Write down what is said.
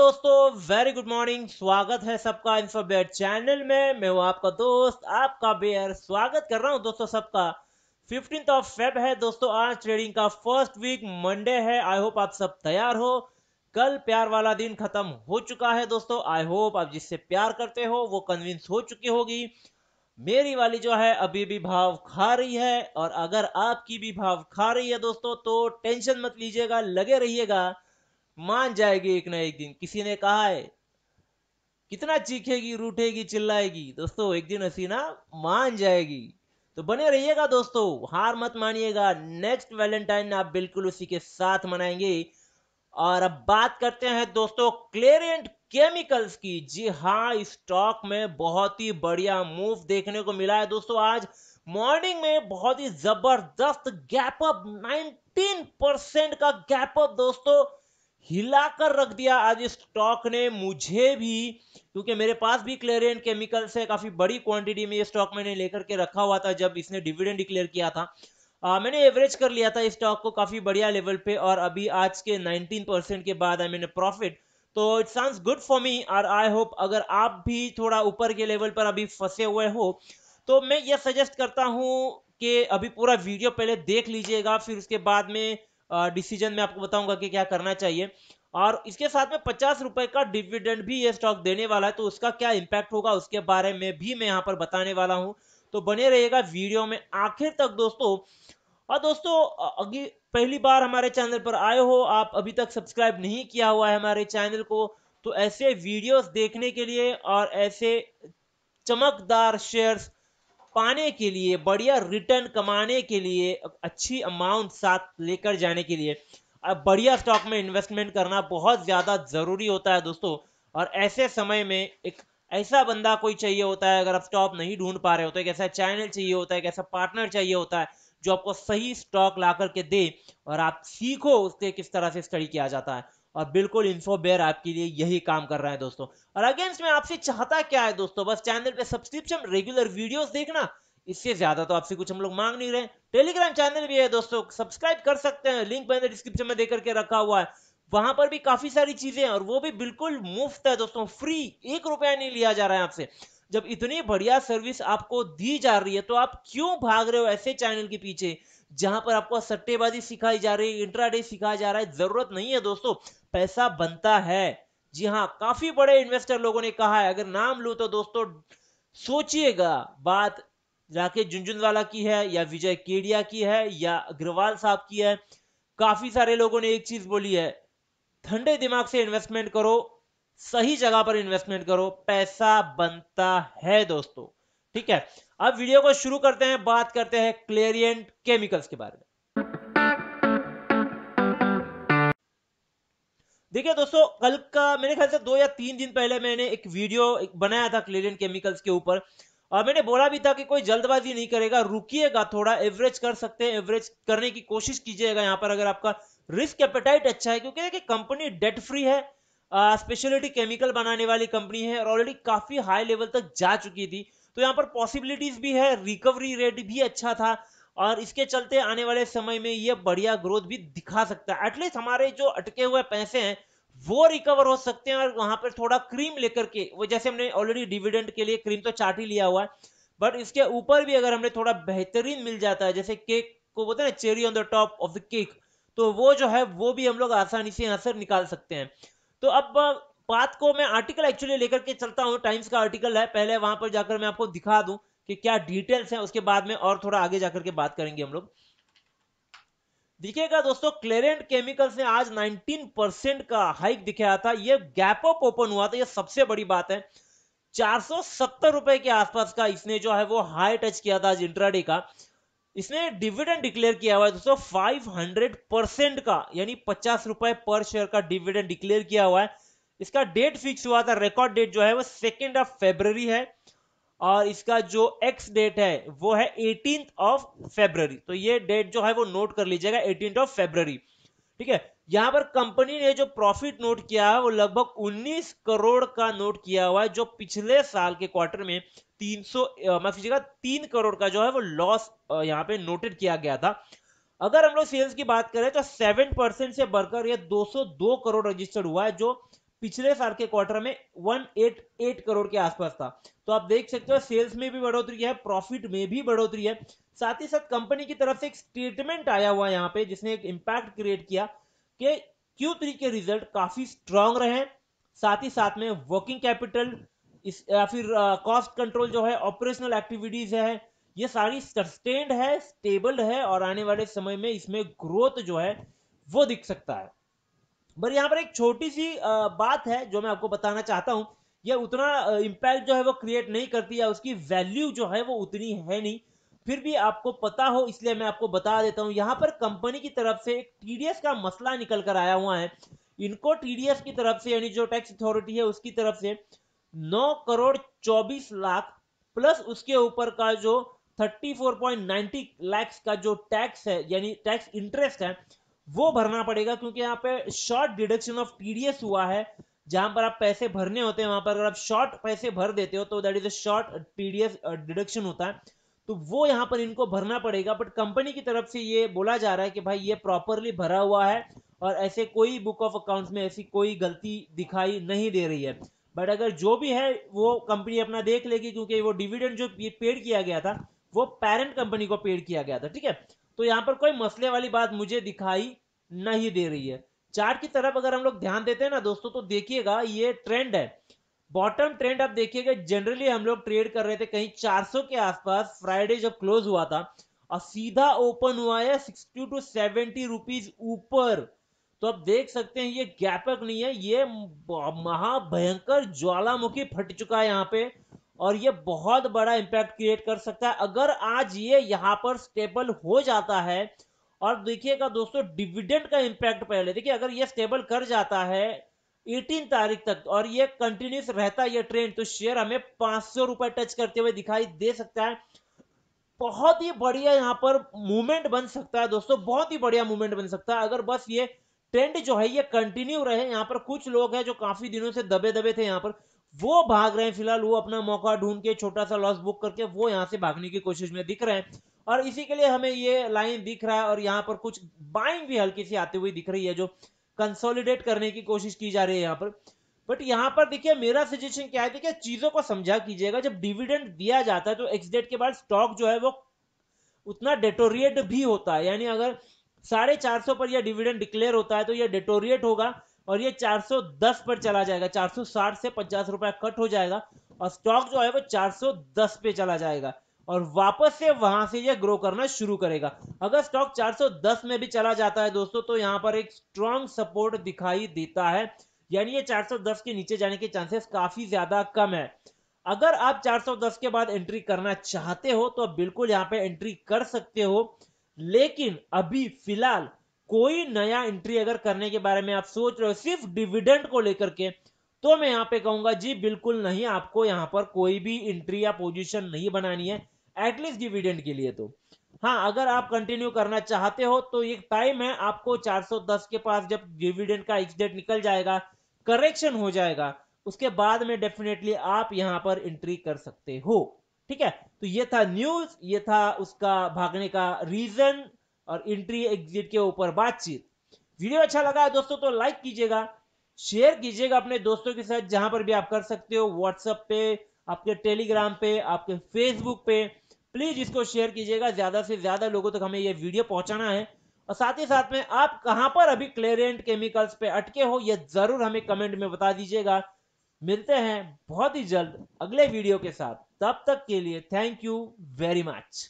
दोस्तों very good morning स्वागत है सबका इन्फोबेयर चैनल में मैं हूँ आपका दोस्त आपका बेयर स्वागत कर रहा हूँ दोस्तों सबका फिफ्टीन ऑफ फेब है दोस्तों आज ट्रेडिंग का फर्स्ट वीक मंडे है आई होप आप सब तैयार हो कल प्यार वाला दिन खत्म हो चुका है दोस्तों आई होप आप जिससे प्यार करते हो वो कन्विंस हो चुकी होगी मेरी वाली जो है अभी भी भाव खा रही है और अगर आपकी भी भाव खा रही है दोस्तों तो टेंशन मत लीजिएगा लगे रहिएगा मान जाएगी एक ना एक दिन किसी ने कहा है कितना चीखेगी रूठेगी चिल्लाएगी दोस्तों एक दिन हसीना मान जाएगी तो बने रहिएगा दोस्तों हार मत मानिएगा नेक्स्ट वैलेंटाइन आप बिल्कुल उसी के साथ मनाएंगे और अब बात करते हैं दोस्तों क्लेरेंट केमिकल्स की जी हाँ स्टॉक में बहुत ही बढ़िया मूव देखने को मिला है दोस्तों आज मॉर्निंग में बहुत ही जबरदस्त गैप अप 19 परसेंट का गैप अप दोस्तों हिलाकर रख दिया आज इस स्टॉक ने मुझे भी क्योंकि मेरे पास भी क्लेरियन केमिकल्स है काफी बड़ी क्वांटिटी में ये स्टॉक मैंने लेकर के रखा हुआ था जब इसने डिविडेंड डिक्लेयर किया था आ, मैंने एवरेज कर लिया था इस स्टॉक को काफी बढ़िया लेवल पे और अभी आज के 19 परसेंट के बाद आई मैंने प्रॉफिट तो it sound good for me और आई होप अगर आप भी थोड़ा ऊपर के लेवल पर अभी फंसे हुए हो तो मैं ये सजेस्ट करता हूँ कि अभी पूरा वीडियो पहले देख लीजिएगा फिर उसके बाद में डिसीजन में आपको बताऊंगा कि क्या करना चाहिए और इसके साथ में पचास रुपए का डिविडेंड भी ये स्टॉक देने वाला है तो उसका क्या इम्पैक्ट होगा उसके बारे में भी मैं यहाँ पर बताने वाला हूँ तो बने रहिएगा वीडियो में आखिर तक दोस्तों और दोस्तों अगली पहली बार हमारे चैनल पर आए हो आप अभी तक सब्सक्राइब नहीं किया हुआ है हमारे चैनल को तो ऐसे वीडियोस देखने के लिए और ऐसे चमकदार शेयर्स पाने के लिए बढ़िया रिटर्न कमाने के लिए अच्छी अमाउंट साथ लेकर जाने के लिए अब बढ़िया स्टॉक में इन्वेस्टमेंट करना बहुत ज़्यादा ज़रूरी होता है दोस्तों और ऐसे समय में एक ऐसा बंदा कोई चाहिए होता है अगर आप स्टॉक नहीं ढूंढ पा रहे होते तो कैसा ऐसा चैनल चाहिए होता है कैसा ऐसा पार्टनर चाहिए होता है जो आपको सही स्टॉक ला करके दे और आप सीखो उससे किस तरह से स्टडी किया जाता है और बिल्कुल इन्फो बेयर आपके लिए यही काम कर रहा है दोस्तों और अगेंस्ट में आपसे चाहता क्या है दोस्तों बस चैनल पे सब्सक्रिप्शन रेगुलर वीडियोस देखना इससे ज्यादा तो आपसे कुछ हम लोग मांग नहीं रहे टेलीग्राम चैनल भी है दोस्तों सब्सक्राइब कर सकते हैं लिंक मैंने डिस्क्रिप्शन में देकर के रखा हुआ है वहां पर भी काफी सारी चीजें हैं और वो भी बिल्कुल मुफ्त है दोस्तों फ्री एक रुपया नहीं लिया जा रहा है आपसे जब इतनी बढ़िया सर्विस आपको दी जा रही है तो आप क्यों भाग रहे हो ऐसे चैनल के पीछे जहां पर आपको सट्टेबाजी सिखाई जा रही है इंट्राडे सिखाया जा रहा है जरूरत नहीं है दोस्तों पैसा बनता है जी हाँ काफी बड़े इन्वेस्टर लोगों ने कहा है अगर नाम लू तो दोस्तों सोचिएगा बात राकेश झुंझुनवाला की है या विजय केडिया की है या अग्रवाल साहब की है काफी सारे लोगों ने एक चीज बोली है ठंडे दिमाग से इन्वेस्टमेंट करो सही जगह पर इन्वेस्टमेंट करो पैसा बनता है दोस्तों ठीक है अब वीडियो को शुरू करते हैं बात करते हैं क्लेरियंट केमिकल्स के बारे में देखिए दोस्तों कल का मेरे ख्याल से दो या तीन दिन पहले मैंने एक वीडियो बनाया था क्लेरियन केमिकल्स के ऊपर और मैंने बोला भी था कि कोई जल्दबाजी नहीं करेगा रुकिएगा थोड़ा एवरेज कर सकते हैं एवरेज करने की कोशिश कीजिएगा यहाँ पर अगर आपका रिस्क एपेटाइट अच्छा है क्योंकि देखिए कंपनी डेट फ्री है स्पेशलिटी केमिकल बनाने वाली कंपनी है और ऑलरेडी काफी हाई लेवल तक जा चुकी थी तो यहाँ पर पॉसिबिलिटीज भी है रिकवरी रेट भी अच्छा था और इसके चलते आने वाले समय में ये बढ़िया ग्रोथ भी दिखा सकता है एटलीस्ट हमारे जो अटके हुए पैसे हैं वो रिकवर हो सकते हैं और वहां पर थोड़ा क्रीम लेकर के वो जैसे हमने ऑलरेडी डिविडेंड के लिए क्रीम तो चाट ही लिया हुआ है बट इसके ऊपर भी अगर हमें थोड़ा बेहतरीन मिल जाता है जैसे केक को बोलते ना cherry on the top of the cake तो वो जो है वो भी हम लोग आसानी से यहाँ से निकाल सकते हैं तो अब बात को मैं आर्टिकल एक्चुअली लेकर के चलता हूँ टाइम्स का आर्टिकल है पहले वहां पर जाकर मैं आपको दिखा दूं कि क्या डिटेल्स हैं उसके बाद में और थोड़ा आगे जाकर के बात करेंगे हम लोग दिखेगा दोस्तों क्लेरेंट केमिकल्स ने आज 19 परसेंट का हाइक दिखाया था ये गैप अप ओपन हुआ था ये सबसे बड़ी बात है चार रुपए के आसपास का इसने जो है वो हाई टच किया था आज इंट्राडे का इसने डिविडेंड डिक्लेयर किया हुआ है दोस्तों 500 परसेंट का यानी पचास रुपए पर शेयर का डिविडेंड डिक्लेयर किया हुआ है इसका डेट फिक्स हुआ था रिकॉर्ड डेट जो है वो सेकेंड ऑफ फेब्रवरी है और इसका जो एक्स डेट है वो है एटीन ऑफ फेब्रवरी तो ये डेट जो है वो नोट कर लीजिएगा एटीन ऑफ फेब्रवरी ठीक है यहां पर कंपनी ने जो प्रॉफिट नोट किया है वो लगभग 19 करोड़ का नोट किया हुआ है जो पिछले साल के क्वार्टर में 300 माफ कीजिएगा तीन करोड़ का जो है वो लॉस यहाँ पे नोटेड किया गया था अगर हम लोग सेल्स की बात करें तो सेवन परसेंट से बढ़कर ये 202 करोड़ रजिस्टर्ड हुआ है जो पिछले साल के क्वार्टर में 188 करोड़ के आसपास था तो आप देख सकते हो सेल्स में भी बढ़ोतरी है प्रॉफिट में भी बढ़ोतरी है साथ ही साथ कंपनी की तरफ से एक स्टेटमेंट आया हुआ यहाँ पे जिसने एक इम्पैक्ट क्रिएट किया कि क्यू के रिजल्ट काफी स्ट्रांग रहे साथ ही साथ में वर्किंग कैपिटल इस या फिर कॉस्ट कंट्रोल जो है ऑपरेशनल एक्टिविटीज है ये सारी सस्टेन्ड है स्टेबल है और आने वाले समय में इसमें ग्रोथ जो है वो दिख सकता है पर यहाँ पर एक छोटी सी बात है जो मैं आपको बताना चाहता हूँ यह उतना इम्पैक्ट जो है वो क्रिएट नहीं करती या उसकी वैल्यू जो है वो उतनी है नहीं फिर भी आपको पता हो इसलिए मैं आपको बता देता हूँ यहाँ पर कंपनी की तरफ से एक टीडीएस का मसला निकल कर आया हुआ है इनको टीडीएस की तरफ से यानी जो टैक्स अथॉरिटी है उसकी तरफ से नौ करोड़ चौबीस लाख प्लस उसके ऊपर का जो 34.90 लाख का जो टैक्स है यानी टैक्स इंटरेस्ट है वो भरना पड़ेगा क्योंकि यहाँ पे शॉर्ट डिडक्शन ऑफ टीडीएस हुआ है जहां पर आप पैसे भरने होते हैं वहां पर अगर आप शॉर्ट पैसे भर देते हो तो that is a short TDS deduction होता है तो वो यहाँ पर इनको भरना पड़ेगा बट कंपनी की तरफ से ये बोला जा रहा है कि भाई ये प्रॉपरली भरा हुआ है और ऐसे कोई बुक ऑफ अकाउंट्स में ऐसी कोई गलती दिखाई नहीं दे रही है बट अगर जो भी है वो कंपनी अपना देख लेगी क्योंकि वो डिविडेंड जो पेड किया गया था वो पेरेंट कंपनी को पेड किया गया था ठीक है तो यहाँ पर कोई मसले वाली बात मुझे दिखाई नहीं दे रही है चार्ट की तरफ अगर हम लोग ध्यान देते हैं ना दोस्तों तो देखिएगा ये ट्रेंड है बॉटम ट्रेंड आप देखिएगा जनरली हम लोग ट्रेड कर रहे थे कहीं 400 के आसपास फ्राइडे जब क्लोज हुआ था और सीधा ओपन हुआ है 60 टू 70 रुपीज ऊपर तो आप देख सकते हैं ये गैपक नहीं है ये महाभयंकर ज्वालामुखी फट चुका है यहाँ पे और ये बहुत बड़ा इम्पैक्ट क्रिएट कर सकता है अगर आज ये यहाँ पर स्टेबल हो जाता है और देखिएगा दोस्तों डिविडेंड का इम्पैक्ट पहले देखिए अगर ये स्टेबल कर जाता है 18 तारीख तक और ये कंटिन्यूस रहता है ये ट्रेंड तो शेयर हमें पांच सौ रुपए टच करते हुए दिखाई दे सकता है बहुत ही बढ़िया यहाँ पर मूवमेंट बन सकता है दोस्तों बहुत ही बढ़िया मूवमेंट बन सकता है अगर बस ये ट्रेंड जो है ये कंटिन्यू रहे यहाँ पर कुछ लोग हैं जो काफी दिनों से दबे दबे थे यहाँ पर वो भाग रहे हैं फिलहाल वो अपना मौका ढूंढ के छोटा सा लॉस बुक करके वो यहाँ से भागने की कोशिश में दिख रहे हैं और इसी के लिए हमें ये लाइन दिख रहा है और यहाँ पर कुछ बाइंग भी हल्की सी आती हुई दिख रही है जो कंसोलिडेट करने की कोशिश की जा रही है यहाँ पर बट यहाँ पर देखिए मेरा सजेशन क्या है देखिए चीजों को समझा कीजिएगा जब डिविडेंड दिया जाता है तो एक्सडेट के बाद स्टॉक जो है वो उतना डेटोरिएट भी होता है यानी अगर साढ़े चार सौ पर यह डिविडेंड डिक्लेयर होता है तो यह डेटोरिएट होगा और ये 410 पर चला जाएगा 460 से पचास रुपया कट हो जाएगा और स्टॉक जो है वो 410 पे चला जाएगा और वापस से वहां से ये ग्रो करना शुरू करेगा अगर स्टॉक 410 में भी चला जाता है दोस्तों तो यहाँ पर एक स्ट्रॉन्ग सपोर्ट दिखाई देता है यानी ये 410 के नीचे जाने के चांसेस काफी ज्यादा कम है अगर आप 410 के बाद एंट्री करना चाहते हो तो बिल्कुल यहाँ पे एंट्री कर सकते हो लेकिन अभी फिलहाल कोई नया एंट्री अगर करने के बारे में आप सोच रहे हो सिर्फ डिविडेंड को लेकर के तो मैं यहाँ पे कहूंगा जी बिल्कुल नहीं आपको यहाँ पर कोई भी एंट्री या पोजीशन नहीं बनानी है एटलीस्ट डिविडेंड के लिए तो हाँ अगर आप कंटिन्यू करना चाहते हो तो एक टाइम है आपको 410 के पास जब डिविडेंड का एक्सडेट निकल जाएगा करेक्शन हो जाएगा उसके बाद में डेफिनेटली आप यहाँ पर एंट्री कर सकते हो ठीक है तो ये था न्यूज ये था उसका भागने का रीजन और एंट्री एग्जिट के ऊपर बातचीत वीडियो अच्छा लगा है दोस्तों तो लाइक कीजिएगा शेयर कीजिएगा अपने दोस्तों के साथ जहां पर भी आप कर सकते हो व्हाट्सएप पे आपके टेलीग्राम पे आपके फेसबुक पे प्लीज इसको शेयर कीजिएगा ज्यादा से ज्यादा लोगों तक तो हमें यह वीडियो पहुंचाना है और साथ ही साथ में आप कहां पर अभी क्लेरेंट केमिकल्स पे अटके हो यह जरूर हमें कमेंट में बता दीजिएगा मिलते हैं बहुत ही जल्द अगले वीडियो के साथ तब तक के लिए थैंक यू वेरी मच